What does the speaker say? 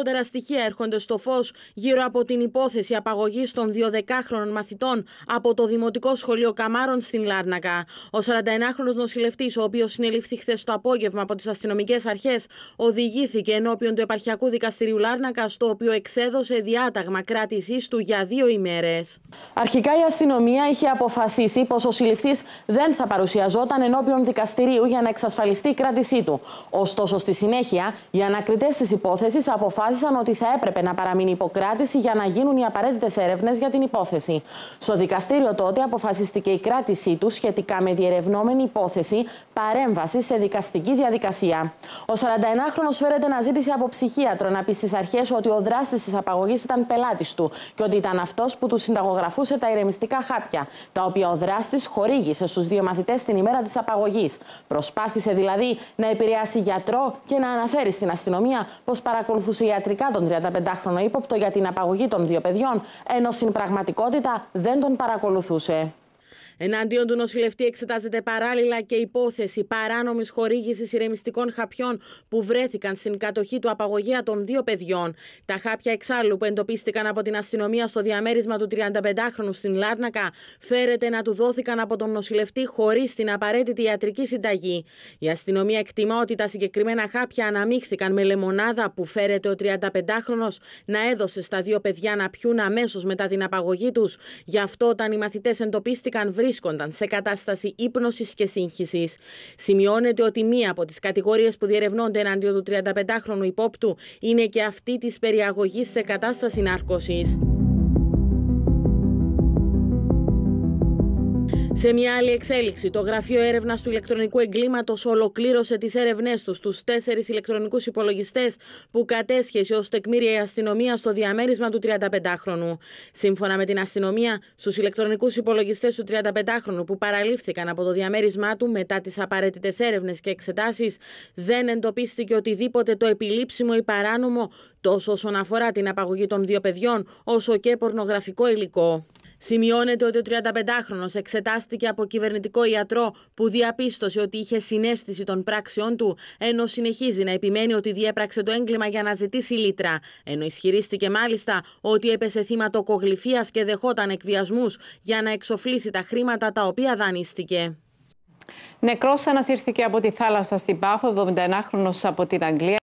Περισσότερα στοιχεία έρχονται στο φως γύρω από την υπόθεση απαγωγής των δύο δεκάχρονων μαθητών από το Δημοτικό Σχολείο Καμάρων στην Λάρνακα. Ο 41χρονο νοσηλευτής, ο οποίος συνελήφθη χθες το απόγευμα από τις αστυνομικές αρχές, οδηγήθηκε ενώπιον του Επαρχιακού Δικαστηρίου Λάρνακα, στο οποίο εξέδωσε διάταγμα κράτησής του για δύο ημέρες. Αρχικά η αστυνομία είχε αποφασίσει πως ο συλληφτή δεν θα παρουσιαζόταν ενώπιον δικαστηρίου για να εξασφαλιστεί η κράτησή του. Ωστόσο, στη συνέχεια, οι ανακριτές της υπόθεσης αποφάσισαν αποφάσισαν ότι θα έπρεπε να παραμείνει υποκράτηση για να γίνουν οι απαραίτητες έρευνες για την υπόθεση. Στο δικαστήριο τότε αποφασίστηκε η κράτησή του σχετικά με διερευνόμενη υπόθεση παρέμβαση σε δικαστική διαδικασία. Ο 41χρονο φέρεται να ζήτησε από ψυχίατρο να πει στις αρχές ότι ο δράστης της απαγωγής ήταν πελάτης του και ότι ήταν αυτός που του συνταγογραφούσε τα ηρεμιστικά χάπια, τα οποία ο δράστης χορήγησε στους δύο μαθητές την ημέρα της απαγωγής. Προσπάθησε δηλαδή να επηρεάσει γιατρό και να αναφέρει στην αστυνομία πως παρακολουθούσε ιατρικά τον 35χρονο ύποπτο για την απαγωγή των δύο παιδιών, ενώ στην πραγματικότητα δεν τον παρακολουθούσε. Εναντίον του νοσηλευτή εξετάζεται παράλληλα και υπόθεση παράνομης χορήγησης ηρεμιστικών χαπιών που βρέθηκαν στην κατοχή του απαγωγέα των δύο παιδιών. Τα χάπια εξάλλου που εντοπίστηκαν από την αστυνομία στο διαμέρισμα του 35χρονου στην Λάρνακα φέρεται να του δόθηκαν από τον νοσηλευτή χωρίς την απαραίτητη ιατρική συνταγή. Η αστυνομία εκτιμά ότι τα συγκεκριμένα χάπια αναμίχθηκαν με λεμονάδα που φέρεται ο 35χρονο να έδωσε στα δύο παιδιά να πιούν αμέσως μετά την απαγωγή τους. Γι' αυτό όταν οι μαθητές εντοπίστηκαν, βρίσκονταν σε κατάσταση ύπνωσης και σύγχυσης. Σημειώνεται ότι μία από τις κατηγορίες που διερευνώνται εναντίον του 35χρονου υπόπτου είναι και αυτή της περιαγωγής σε κατάσταση νάρκωση. Σε μια άλλη εξέλιξη, το Γραφείο Έρευνας του Ηλεκτρονικού Εγκλήματος ολοκλήρωσε τις έρευνές τους στους τέσσερις ηλεκτρονικούς υπολογιστές που κατέσχεσε ως τεκμήρια η αστυνομία στο διαμέρισμα του 35χρονου. Σύμφωνα με την αστυνομία, στους ηλεκτρονικούς υπολογιστές του 35χρονου που παραλήφθηκαν από το διαμέρισμά του μετά τις απαραίτητες έρευνες και εξετάσεις, δεν εντοπίστηκε οτιδήποτε το επιλήψιμο ή παράνομο τόσο όσον αφορά την απαγωγή των δύο παιδιών, όσο και πορνογραφικό υλικό. Σημειώνεται ότι ο 35χρονο εξετάστηκε από κυβερνητικό ιατρό που διαπίστωσε ότι είχε συνέστηση των πράξεών του, ενώ συνεχίζει να επιμένει ότι διέπραξε το έγκλημα για να ζητήσει λίτρα. Ενώ ισχυρίστηκε μάλιστα ότι έπεσε θύμα τοκογλυφία και δεχόταν εκβιασμούς για να εξοφλήσει τα χρήματα τα οποία δανείστηκε. Νεκρός ανασύρθηκε από τη θάλασσα στην παφο 71 79χρονο από την Αγγλία.